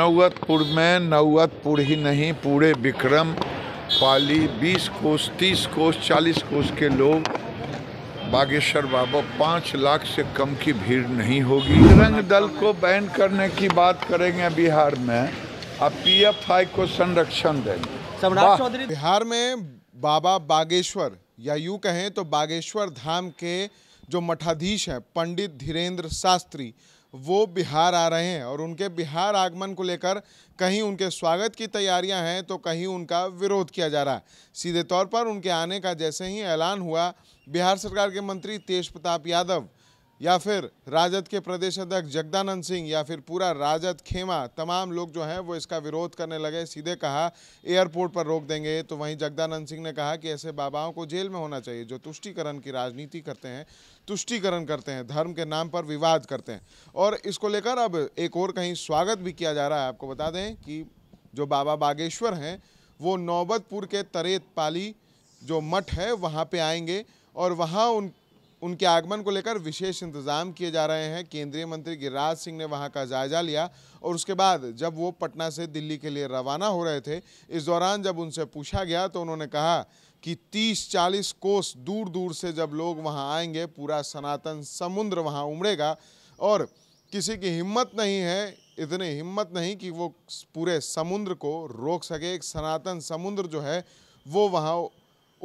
नौवतपुर में नौवतपुर ही नहीं पूरे विक्रम पाली बीस कोस तीस कोस चालीस कोस के लोग बागेश्वर बाबा पाँच लाख से कम की भीड़ नहीं होगी रंग दल को बैन करने की बात करेंगे बिहार में अब पीएफआई को संरक्षण देंगे बिहार में बाबा बागेश्वर या यूँ कहें तो बागेश्वर धाम के जो मठाधीश हैं पंडित धीरेंद्र शास्त्री वो बिहार आ रहे हैं और उनके बिहार आगमन को लेकर कहीं उनके स्वागत की तैयारियां हैं तो कहीं उनका विरोध किया जा रहा है सीधे तौर पर उनके आने का जैसे ही ऐलान हुआ बिहार सरकार के मंत्री तेज प्रताप यादव या फिर राजद के प्रदेश अध्यक्ष जगदानंद सिंह या फिर पूरा राजद खेमा तमाम लोग जो हैं वो इसका विरोध करने लगे सीधे कहा एयरपोर्ट पर रोक देंगे तो वहीं जगदानंद सिंह ने कहा कि ऐसे बाबाओं को जेल में होना चाहिए जो तुष्टिकरण की राजनीति करते हैं तुष्टिकरण करते हैं धर्म के नाम पर विवाद करते हैं और इसको लेकर अब एक और कहीं स्वागत भी किया जा रहा है आपको बता दें कि जो बाबा बागेश्वर हैं वो नौबतपुर के तरेत पाली जो मठ है वहाँ पर आएंगे और वहाँ उन उनके आगमन को लेकर विशेष इंतजाम किए जा रहे हैं केंद्रीय मंत्री गिरिराज सिंह ने वहां का जायजा लिया और उसके बाद जब वो पटना से दिल्ली के लिए रवाना हो रहे थे इस दौरान जब उनसे पूछा गया तो उन्होंने कहा कि 30-40 कोस दूर दूर से जब लोग वहां आएंगे पूरा सनातन समुद्र वहां उमड़ेगा और किसी की हिम्मत नहीं है इतनी हिम्मत नहीं कि वो पूरे समुद्र को रोक सके एक सनातन समुद्र जो है वो वहाँ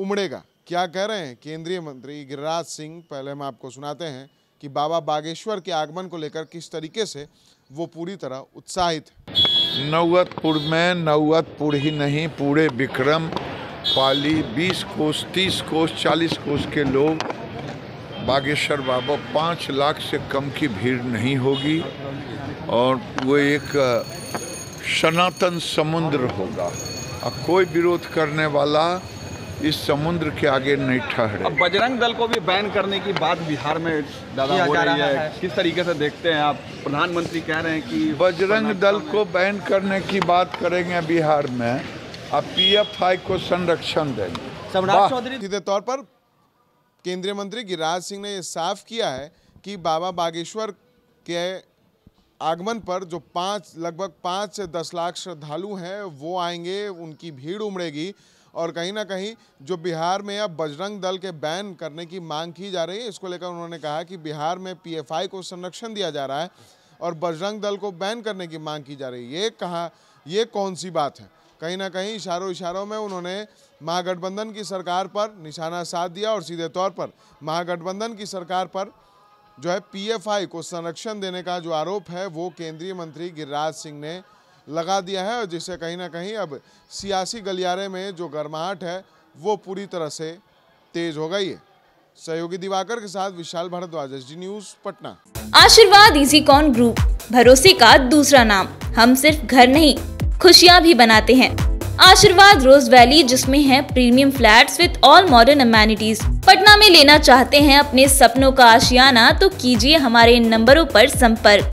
उमड़ेगा क्या कह रहे हैं केंद्रीय मंत्री गिरिराज सिंह पहले हम आपको सुनाते हैं कि बाबा बागेश्वर के आगमन को लेकर किस तरीके से वो पूरी तरह उत्साहित है नौवतपुर में नौवतपुर ही नहीं पूरे विक्रम पाली 20 कोस 30 कोस 40 कोस के लोग बागेश्वर बाबा पाँच लाख से कम की भीड़ नहीं होगी और वो एक सनातन समुद्र होगा और कोई विरोध करने वाला इस समुद्र के आगे नहीं ठहरे अब बजरंग दल को भी बैन करने की बात बिहार में दादा हो रही है।, है किस तरीके से देखते हैं आप प्रधानमंत्री कह रहे हैं कि बजरंग दल को बैन करने की बात करेंगे बिहार में अब पीएफआई को संरक्षण देंगे सीधे तौर पर केंद्रीय मंत्री गिरिराज सिंह ने ये साफ किया है कि बाबा बागेश्वर के आगमन पर जो पाँच लगभग पाँच से दस लाख श्रद्धालु हैं वो आएंगे उनकी भीड़ उमड़ेगी और कहीं ना कहीं जो बिहार में अब बजरंग दल के बैन करने की मांग की जा रही है इसको लेकर उन्होंने कहा कि बिहार में पीएफआई को संरक्षण दिया जा रहा है और बजरंग दल को बैन करने की मांग की जा रही है ये कहा ये कौन सी बात है कहीं ना कहीं इशारों इशारों में उन्होंने महागठबंधन की सरकार पर निशाना साध दिया और सीधे तौर पर महागठबंधन की सरकार पर जो है पीएफआई को संरक्षण देने का जो आरोप है वो केंद्रीय मंत्री गिरिराज सिंह ने लगा दिया है और जिससे कहीं ना कहीं अब सियासी गलियारे में जो गर्माहट है वो पूरी तरह से तेज हो गई है सहयोगी दिवाकर के साथ Vishal Bhardwaj S news Patna Ashirwad easy cone group भरोसे का दूसरा नाम हम सिर्फ घर नहीं खुशियाँ भी बनाते हैं आशीर्वाद रोज वैली जिसमें है premium flats with all modern amenities Patna में लेना चाहते हैं अपने सपनों का आशियाना तो कीजिए हमारे नंबरों पर संपर्क